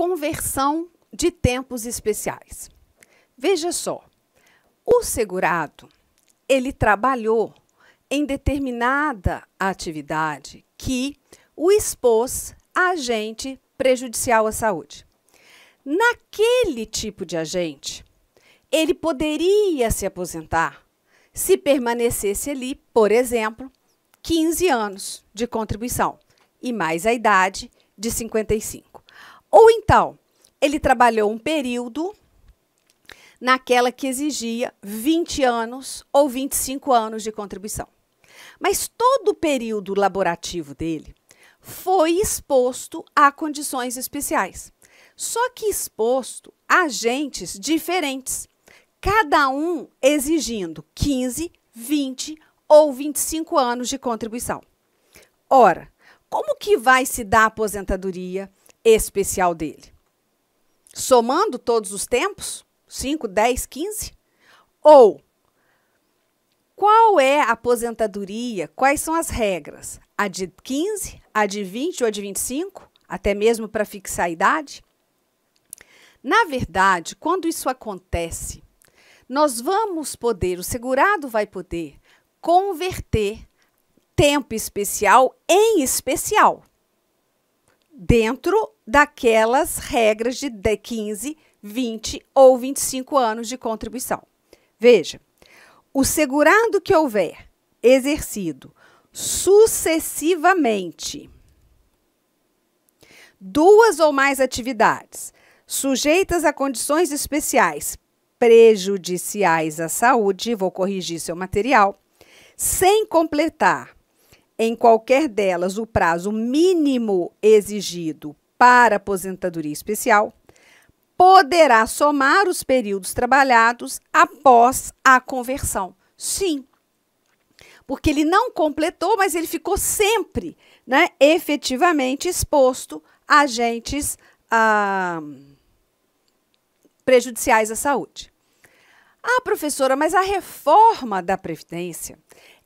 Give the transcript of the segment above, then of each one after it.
conversão de tempos especiais. Veja só, o segurado, ele trabalhou em determinada atividade que o expôs a agente prejudicial à saúde. Naquele tipo de agente, ele poderia se aposentar se permanecesse ali, por exemplo, 15 anos de contribuição e mais a idade de 55. Ou então, ele trabalhou um período naquela que exigia 20 anos ou 25 anos de contribuição. Mas todo o período laborativo dele foi exposto a condições especiais. Só que exposto a agentes diferentes, cada um exigindo 15, 20 ou 25 anos de contribuição. Ora, como que vai se dar a aposentadoria? especial dele. Somando todos os tempos, 5, 10, 15? Ou qual é a aposentadoria? Quais são as regras? A de 15, a de 20 ou a de 25? Até mesmo para fixar a idade? Na verdade, quando isso acontece, nós vamos poder, o segurado vai poder converter tempo especial em especial dentro daquelas regras de 15, 20 ou 25 anos de contribuição. Veja, o segurado que houver exercido sucessivamente duas ou mais atividades sujeitas a condições especiais prejudiciais à saúde, vou corrigir seu material, sem completar em qualquer delas o prazo mínimo exigido para aposentadoria especial, poderá somar os períodos trabalhados após a conversão. Sim, porque ele não completou, mas ele ficou sempre né, efetivamente exposto a agentes ah, prejudiciais à saúde. Ah, professora, mas a reforma da Previdência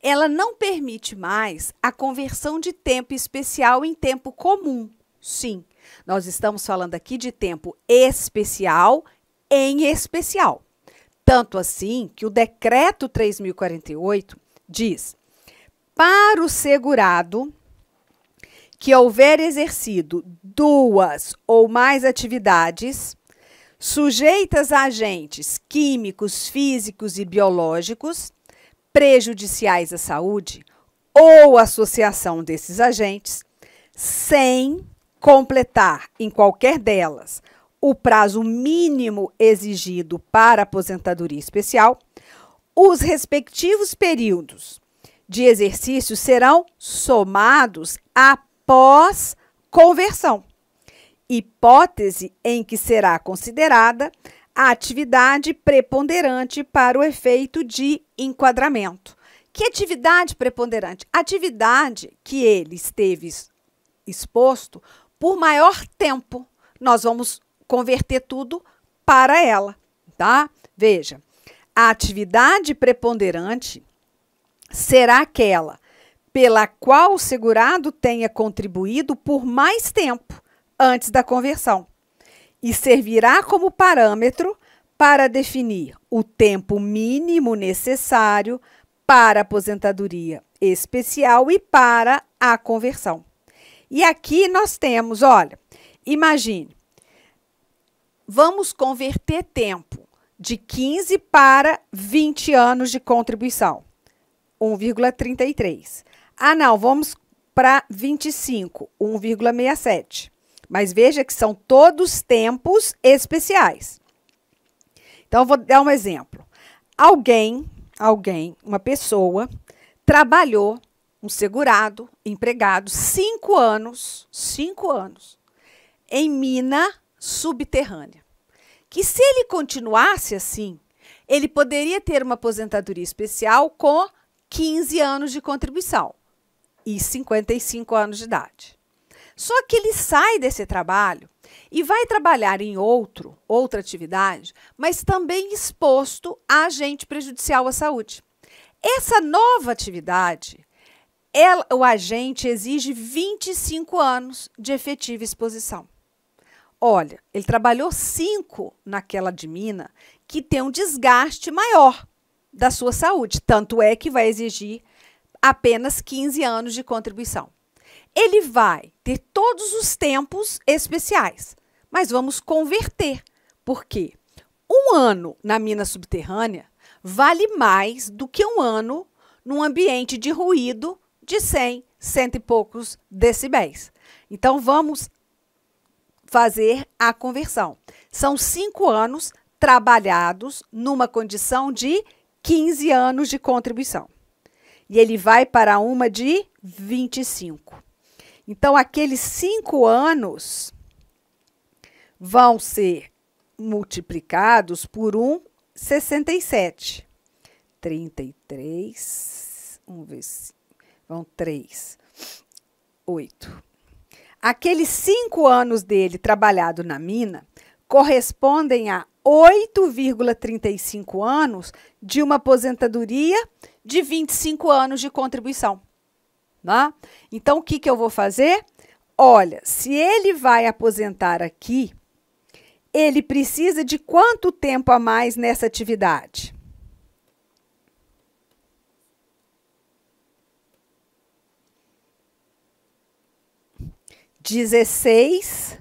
ela não permite mais a conversão de tempo especial em tempo comum. Sim, nós estamos falando aqui de tempo especial em especial. Tanto assim que o decreto 3048 diz: para o segurado que houver exercido duas ou mais atividades sujeitas a agentes químicos, físicos e biológicos prejudiciais à saúde ou associação desses agentes, sem completar em qualquer delas o prazo mínimo exigido para aposentadoria especial, os respectivos períodos de exercício serão somados após conversão, hipótese em que será considerada a atividade preponderante para o efeito de enquadramento. Que atividade preponderante? Atividade que ele esteve exposto por maior tempo. Nós vamos converter tudo para ela, tá? Veja, a atividade preponderante será aquela pela qual o segurado tenha contribuído por mais tempo antes da conversão e servirá como parâmetro para definir o tempo mínimo necessário para a aposentadoria especial e para a conversão. E aqui nós temos, olha, imagine, vamos converter tempo de 15 para 20 anos de contribuição, 1,33. Ah, não, vamos para 25, 1,67. Mas veja que são todos tempos especiais. Então, eu vou dar um exemplo. Alguém, alguém, uma pessoa, trabalhou, um segurado, empregado, cinco anos, cinco anos, em mina subterrânea. Que se ele continuasse assim, ele poderia ter uma aposentadoria especial com 15 anos de contribuição e 55 anos de idade. Só que ele sai desse trabalho e vai trabalhar em outro, outra atividade, mas também exposto a agente prejudicial à saúde. Essa nova atividade, ela, o agente exige 25 anos de efetiva exposição. Olha, ele trabalhou 5 naquela de mina que tem um desgaste maior da sua saúde, tanto é que vai exigir apenas 15 anos de contribuição ele vai ter todos os tempos especiais, mas vamos converter, porque um ano na mina subterrânea vale mais do que um ano num ambiente de ruído de 100, cento e poucos decibéis. Então vamos fazer a conversão. São cinco anos trabalhados numa condição de 15 anos de contribuição. E ele vai para uma de 25. Então, aqueles cinco anos vão ser multiplicados por 1, 67. 33, vamos ver se vão 3, 8. Aqueles cinco anos dele trabalhado na mina correspondem a 8,35 anos de uma aposentadoria de 25 anos de contribuição. Né? Então, o que, que eu vou fazer? Olha, se ele vai aposentar aqui, ele precisa de quanto tempo a mais nessa atividade? Dezesseis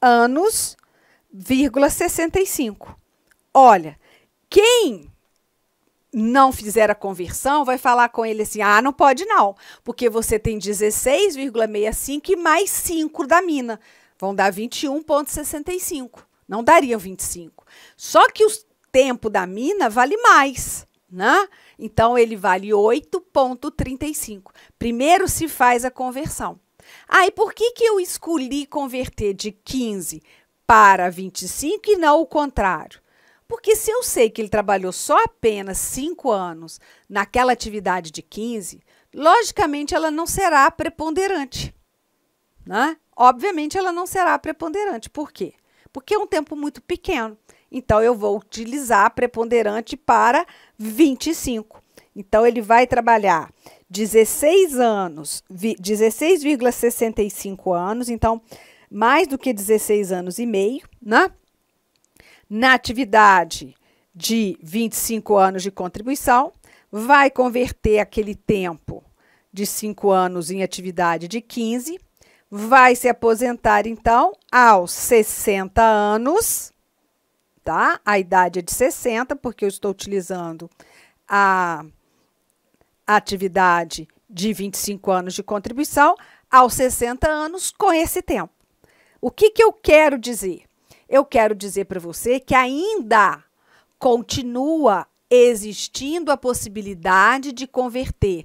anos, vírgula sessenta e cinco. Olha, quem não fizer a conversão, vai falar com ele assim: ah, não pode não, porque você tem 16,65 e mais 5 da mina. Vão dar 21,65. Não daria 25. Só que o tempo da mina vale mais, né? Então ele vale 8,35. Primeiro se faz a conversão. Ah, e por que, que eu escolhi converter de 15 para 25 e não o contrário? Porque se eu sei que ele trabalhou só apenas cinco anos naquela atividade de 15, logicamente ela não será preponderante. Né? Obviamente ela não será preponderante. Por quê? Porque é um tempo muito pequeno. Então eu vou utilizar a preponderante para 25. Então ele vai trabalhar 16 anos, 16,65 anos, então mais do que 16 anos e meio, né? na atividade de 25 anos de contribuição, vai converter aquele tempo de 5 anos em atividade de 15, vai se aposentar então aos 60 anos, tá? A idade é de 60, porque eu estou utilizando a atividade de 25 anos de contribuição aos 60 anos com esse tempo. O que, que eu quero dizer? eu quero dizer para você que ainda continua existindo a possibilidade de converter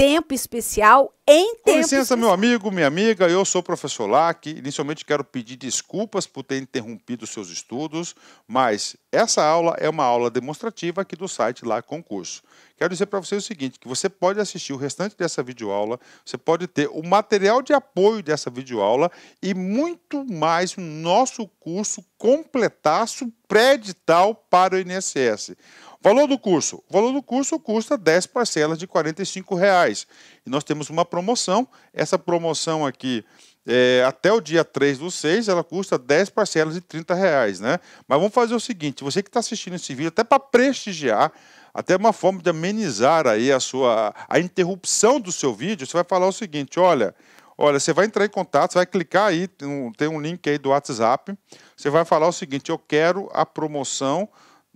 tempo especial em tempo. Com licença, especial. meu amigo, minha amiga, eu sou o professor Lac. Inicialmente quero pedir desculpas por ter interrompido seus estudos, mas essa aula é uma aula demonstrativa aqui do site Lac Concurso. Quero dizer para você o seguinte, que você pode assistir o restante dessa videoaula, você pode ter o material de apoio dessa videoaula e muito mais o nosso curso completaço pré-edital para o INSS. Valor do curso. O valor do curso custa 10 parcelas de R$ reais. E nós temos uma promoção. Essa promoção aqui, é, até o dia 3 do 6, ela custa 10 parcelas de R$ reais, né? Mas vamos fazer o seguinte, você que está assistindo esse vídeo, até para prestigiar, até uma forma de amenizar aí a sua a interrupção do seu vídeo, você vai falar o seguinte, olha, olha, você vai entrar em contato, você vai clicar aí, tem um, tem um link aí do WhatsApp, você vai falar o seguinte, eu quero a promoção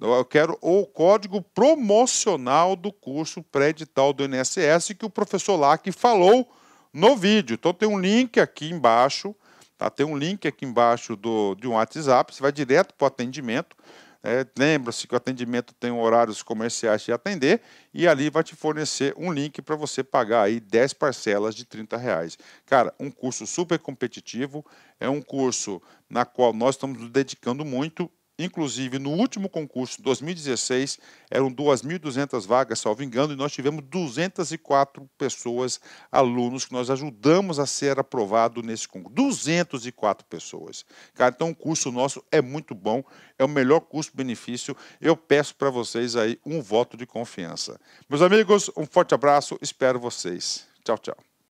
eu quero o código promocional do curso pré-edital do INSS que o professor Lack falou no vídeo. Então tem um link aqui embaixo, tá? Tem um link aqui embaixo do, de um WhatsApp, você vai direto para o atendimento. É, Lembra-se que o atendimento tem horários comerciais de atender e ali vai te fornecer um link para você pagar aí 10 parcelas de 30 reais. Cara, um curso super competitivo, é um curso na qual nós estamos nos dedicando muito Inclusive, no último concurso, 2016, eram 2.200 vagas, salvo engano, e nós tivemos 204 pessoas, alunos, que nós ajudamos a ser aprovado nesse concurso. 204 pessoas. Cara, então o curso nosso é muito bom, é o melhor custo-benefício. Eu peço para vocês aí um voto de confiança. Meus amigos, um forte abraço, espero vocês. Tchau, tchau.